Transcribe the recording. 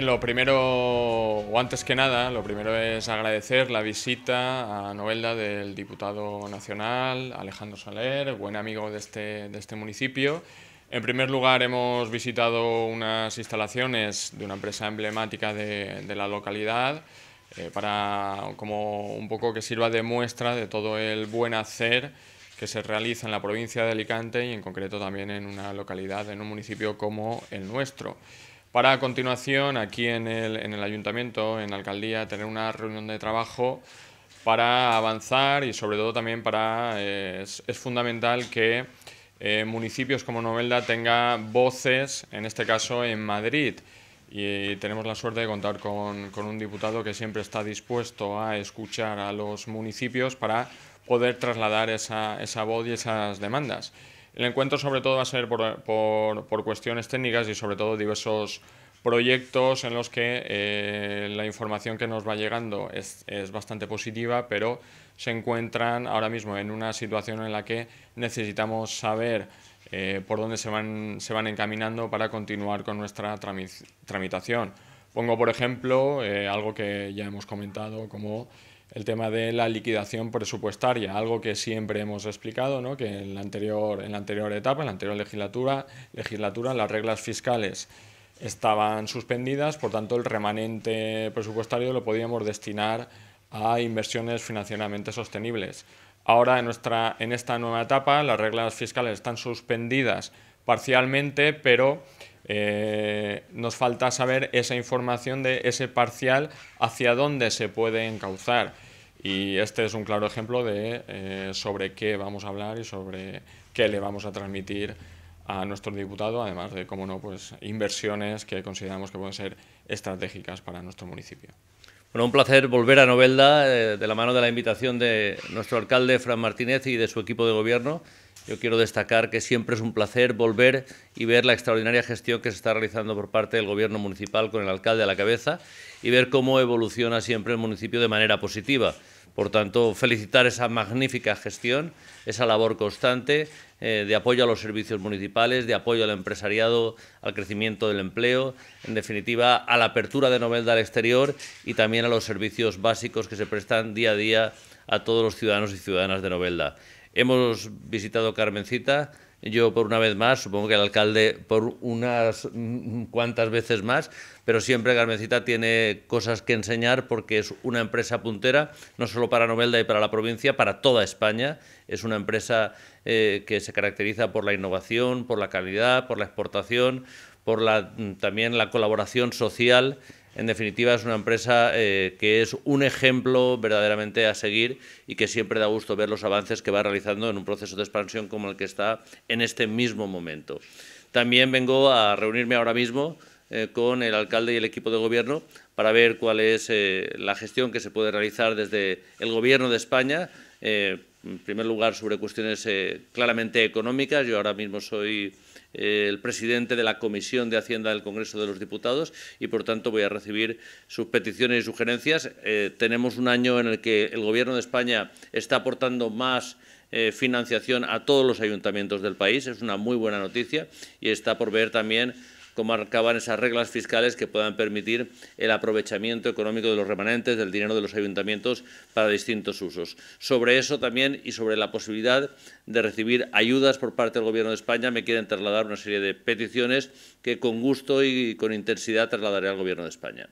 Lo primero, o antes que nada, lo primero es agradecer la visita a Novelda del diputado nacional Alejandro Saler, buen amigo de este, de este municipio. En primer lugar, hemos visitado unas instalaciones de una empresa emblemática de, la localidad, eh, para como un poco que sirva de muestra de todo el buen hacer que se realiza en la provincia de Alicante y en concreto también en una localidad, en un municipio como el nuestro para continuación aquí en el, en el ayuntamiento, en la alcaldía, tener una reunión de trabajo para avanzar y sobre todo también para... Eh, es, fundamental que eh, municipios como Novelda tenga voces, en este caso en Madrid. Y tenemos la suerte de contar con, un diputado que siempre está dispuesto a escuchar a los municipios para poder trasladar esa, esa voz y esas demandas. El encuentro sobre todo va a ser por, cuestiones técnicas y sobre todo diversos proyectos en los que eh, la información que nos va llegando es, bastante positiva, pero se encuentran ahora mismo en una situación en la que necesitamos saber eh, por dónde se van, se van encaminando para continuar con nuestra tramitación. Pongo, por ejemplo, eh, algo que ya hemos comentado como el tema de la liquidación presupuestaria, algo que siempre hemos explicado, ¿no? que en la, anterior, en la anterior etapa, en la anterior legislatura, legislatura, las reglas fiscales estaban suspendidas, por tanto el remanente presupuestario lo podíamos destinar a inversiones financieramente sostenibles. Ahora en, nuestra, en esta nueva etapa las reglas fiscales están suspendidas parcialmente, pero eh, nos falta saber esa información de ese parcial hacia dónde se puede encauzar. Y este es un claro ejemplo de eh, sobre qué vamos a hablar y sobre qué le vamos a transmitir a nuestro diputado, además de, cómo no, pues inversiones que consideramos que pueden ser estratégicas para nuestro municipio. Bueno, un placer volver a Novelda eh, de la mano de la invitación de nuestro alcalde, Fran Martínez, y de su equipo de gobierno. Yo quiero destacar que siempre es un placer volver y ver la extraordinaria gestión que se está realizando por parte del Gobierno municipal con el alcalde a la cabeza y ver cómo evoluciona siempre el municipio de manera positiva. Por tanto, felicitar esa magnífica gestión, esa labor constante eh, de apoyo a los servicios municipales, de apoyo al empresariado, al crecimiento del empleo, en definitiva, a la apertura de Novelda al exterior y también a los servicios básicos que se prestan día a día a todos los ciudadanos y ciudadanas de Novelda. Hemos visitado Carmencita, yo por una vez más, supongo que el alcalde por unas mm, cuantas veces más, pero siempre Carmencita tiene cosas que enseñar porque es una empresa puntera, no solo para Novelda y para la provincia, para toda España. Es una empresa eh, que se caracteriza por la innovación, por la calidad, por la exportación, por la, mm, también la colaboración social en definitiva es una empresa eh, que es un ejemplo verdaderamente a seguir y que siempre da gusto ver los avances que va realizando en un proceso de expansión como el que está en este mismo momento. También vengo a reunirme ahora mismo eh, con el alcalde y el equipo de gobierno para ver cuál es eh, la gestión que se puede realizar desde el Gobierno de España en primer lugar, sobre cuestiones eh, claramente económicas. Yo ahora mismo soy eh, el presidente de la Comisión de Hacienda del Congreso de los Diputados y, por tanto, voy a recibir sus peticiones y sugerencias. Eh, tenemos un año en el que el Gobierno de España está aportando más financiación a todos los ayuntamientos del país. Es una muy buena noticia y está por ver también como acaban esas reglas fiscales que puedan permitir el aprovechamiento económico de los remanentes del dinero de los ayuntamientos para distintos usos. Sobre eso también y sobre la posibilidad de recibir ayudas por parte del Gobierno de España me quieren trasladar una serie de peticiones que con gusto y con intensidad trasladaré al Gobierno de España.